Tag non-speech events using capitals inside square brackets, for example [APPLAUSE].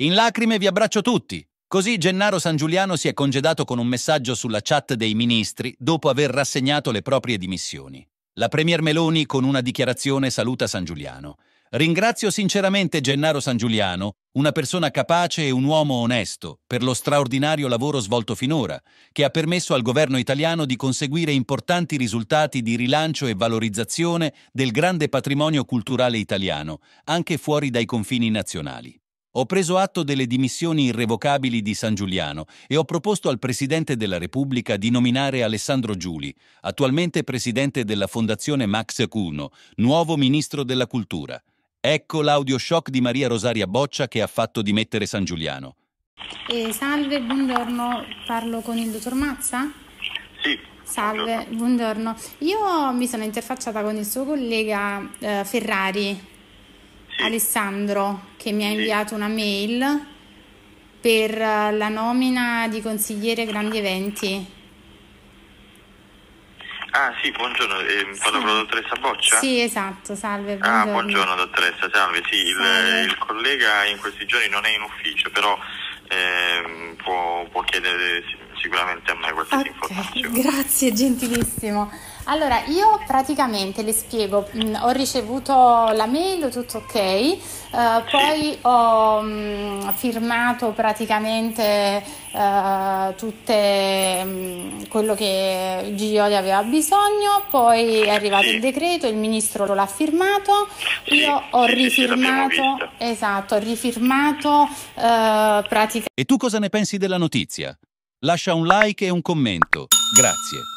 In lacrime vi abbraccio tutti. Così Gennaro San Giuliano si è congedato con un messaggio sulla chat dei ministri dopo aver rassegnato le proprie dimissioni. La Premier Meloni con una dichiarazione saluta San Giuliano. Ringrazio sinceramente Gennaro San Giuliano, una persona capace e un uomo onesto, per lo straordinario lavoro svolto finora, che ha permesso al governo italiano di conseguire importanti risultati di rilancio e valorizzazione del grande patrimonio culturale italiano, anche fuori dai confini nazionali. Ho preso atto delle dimissioni irrevocabili di San Giuliano e ho proposto al Presidente della Repubblica di nominare Alessandro Giuli, attualmente Presidente della Fondazione Max Cuno, nuovo Ministro della Cultura. Ecco l'audio shock di Maria Rosaria Boccia che ha fatto dimettere San Giuliano. Eh, salve, buongiorno, parlo con il dottor Mazza? Sì. Salve, buongiorno. buongiorno. Io mi sono interfacciata con il suo collega eh, Ferrari sì. Alessandro che mi ha inviato una mail per la nomina di consigliere grandi eventi. Ah sì, buongiorno, eh, parlo con la dottoressa Boccia? Sì, esatto, salve. Ah, buongiorno. Ah, buongiorno dottoressa, salve, sì, il, salve. il, collega in questi giorni non è in ufficio, però eh, può, può, chiedere sicuramente a me queste okay, informazioni. [LAUGHS] Grazie, gentilissimo. Allora, io praticamente le spiego, mh, mm, ho ricevuto la mail, tutto ok, eh, poi ho mh, mm, firmato praticamente eh, tutte mm, quello che Gioia aveva bisogno, poi è arrivato il decreto, il ministro l'ha firmato, io ho rifirmato, esatto, ho rifirmato eh, praticamente... E tu cosa ne pensi della notizia? Lascia un like e un commento. Grazie.